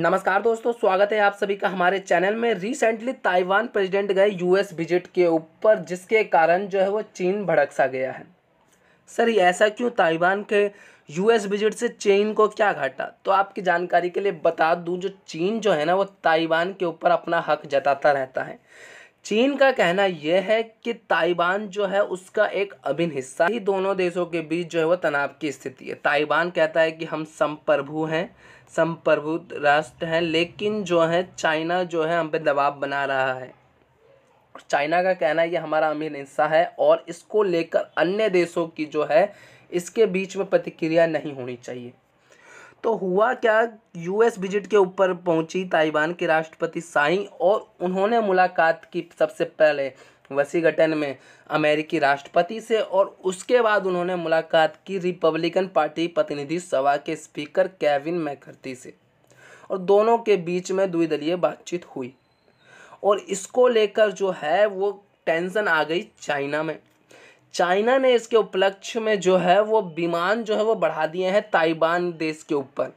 नमस्कार दोस्तों स्वागत है आप सभी का हमारे चैनल में रिसेंटली ताइवान प्रेसिडेंट गए यूएस विजिट के ऊपर जिसके कारण जो है वो चीन भड़क सा गया है सर ये ऐसा क्यों ताइवान के यूएस विजिट से चीन को क्या घाटा तो आपकी जानकारी के लिए बता दूं जो चीन जो है ना वो ताइवान के ऊपर अपना हक जताता रहता है चीन का कहना यह है कि ताइवान जो है उसका एक अभिन्न हिस्सा ही दोनों देशों के बीच जो है वो तनाव की स्थिति है ताइवान कहता है कि हम संप्रभु हैं संप्रभु राष्ट्र हैं लेकिन जो है चाइना जो है हम पे दबाव बना रहा है चाइना का कहना है ये हमारा अमीर हिस्सा है और इसको लेकर अन्य देशों की जो है इसके बीच में प्रतिक्रिया नहीं होनी चाहिए तो हुआ क्या यूएस विजिट के ऊपर पहुंची ताइवान के राष्ट्रपति साई और उन्होंने मुलाकात की सबसे पहले वसीगटन में अमेरिकी राष्ट्रपति से और उसके बाद उन्होंने मुलाकात की रिपब्लिकन पार्टी प्रतिनिधि सभा के स्पीकर कैविन मैकर्ती से और दोनों के बीच में द्विदलीय बातचीत हुई और इसको लेकर जो है वो टेंशन आ गई चाइना में चाइना ने इसके उपलक्ष्य में जो है वो विमान जो है वो बढ़ा दिए हैं ताइवान देश के ऊपर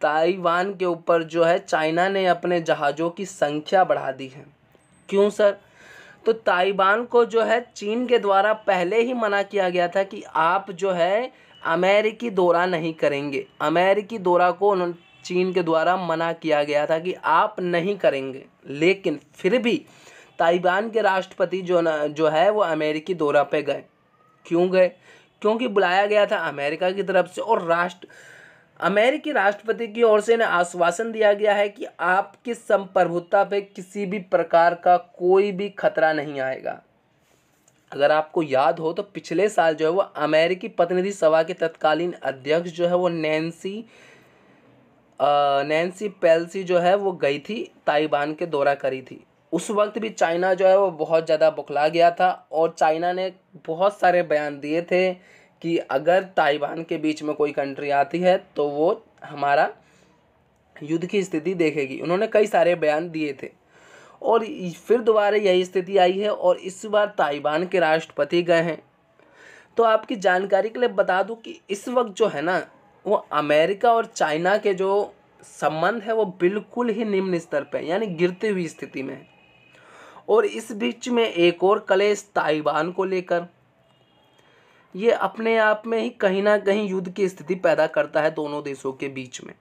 ताइवान के ऊपर जो है चाइना ने अपने जहाज़ों की संख्या बढ़ा दी है क्यों सर तो ताइवान को जो है चीन के द्वारा पहले ही मना किया गया था कि आप जो है अमेरिकी दौरा नहीं करेंगे अमेरिकी दौरा को उन्होंने चीन के द्वारा मना किया गया था कि आप नहीं करेंगे लेकिन फिर भी ताइवान के राष्ट्रपति जो न, जो है वो अमेरिकी दौरा पे गए क्यों गए क्योंकि बुलाया गया था अमेरिका की तरफ से और राष्ट्र अमेरिकी राष्ट्रपति की ओर से इन्हें आश्वासन दिया गया है कि आपकी संप्रभुता पे किसी भी प्रकार का कोई भी खतरा नहीं आएगा अगर आपको याद हो तो पिछले साल जो है वो अमेरिकी प्रतिनिधि सभा के तत्कालीन अध्यक्ष जो है वो नैन्सी नैन्सी पेल्सी जो है वो गई थी ताइवान के दौरा करी थी उस वक्त भी चाइना जो है वो बहुत ज़्यादा बुखला गया था और चाइना ने बहुत सारे बयान दिए थे कि अगर ताइवान के बीच में कोई कंट्री आती है तो वो हमारा युद्ध की स्थिति देखेगी उन्होंने कई सारे बयान दिए थे और फिर दोबारा यही स्थिति आई है और इस बार ताइवान के राष्ट्रपति गए हैं तो आपकी जानकारी के लिए बता दूं कि इस वक्त जो है ना वो अमेरिका और चाइना के जो संबंध है वो बिल्कुल ही निम्न स्तर पर यानी गिरते हुई स्थिति में है और इस बीच में एक और कलेश ताइवान को लेकर ये अपने आप में ही कहीं ना कहीं युद्ध की स्थिति पैदा करता है दोनों देशों के बीच में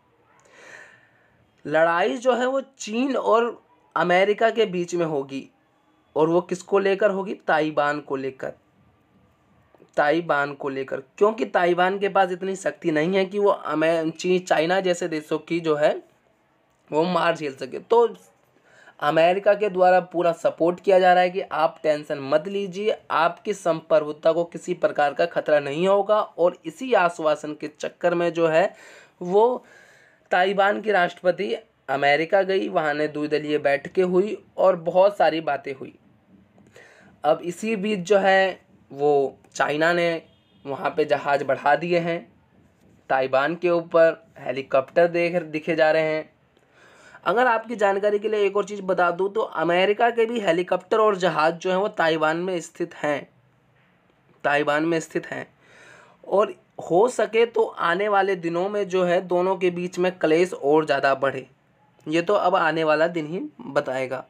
लड़ाई जो है वो चीन और अमेरिका के बीच में होगी और वो किसको लेकर होगी ताइवान को लेकर ताइवान को लेकर क्योंकि ताइवान के पास इतनी शक्ति नहीं है कि वो अमे चीन चाइना जैसे देशों की जो है वो मार झेल सके तो अमेरिका के द्वारा पूरा सपोर्ट किया जा रहा है कि आप टेंशन मत लीजिए आपकी संप्रभुता को किसी प्रकार का खतरा नहीं होगा और इसी आश्वासन के चक्कर में जो है वो ताइवान की राष्ट्रपति अमेरिका गई वहाँ ने द्विदलीय बैठकें हुई और बहुत सारी बातें हुई अब इसी बीच जो है वो चाइना ने वहाँ पे जहाज़ बढ़ा दिए हैं ताइवान के ऊपर हेलीकॉप्टर देख दिखे जा रहे हैं अगर आपकी जानकारी के लिए एक और चीज़ बता दूँ तो अमेरिका के भी हेलीकॉप्टर और जहाज़ जो हैं वो ताइवान में स्थित हैं ताइवान में स्थित हैं और हो सके तो आने वाले दिनों में जो है दोनों के बीच में क्लेश और ज़्यादा बढ़े ये तो अब आने वाला दिन ही बताएगा